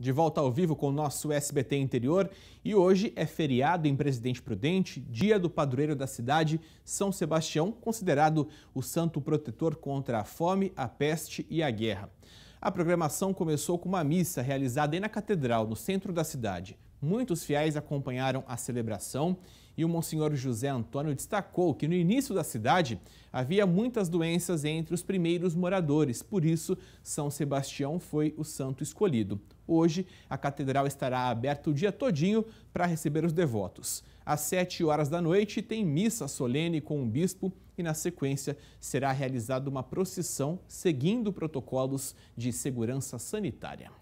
de volta ao vivo com o nosso SBT Interior e hoje é feriado em Presidente Prudente, dia do padroeiro da cidade, São Sebastião, considerado o santo protetor contra a fome, a peste e a guerra. A programação começou com uma missa realizada na catedral, no centro da cidade. Muitos fiéis acompanharam a celebração e o Monsenhor José Antônio destacou que no início da cidade havia muitas doenças entre os primeiros moradores, por isso São Sebastião foi o santo escolhido. Hoje, a catedral estará aberta o dia todinho para receber os devotos. Às 7 horas da noite tem missa solene com o bispo e na sequência será realizada uma procissão seguindo protocolos de segurança sanitária.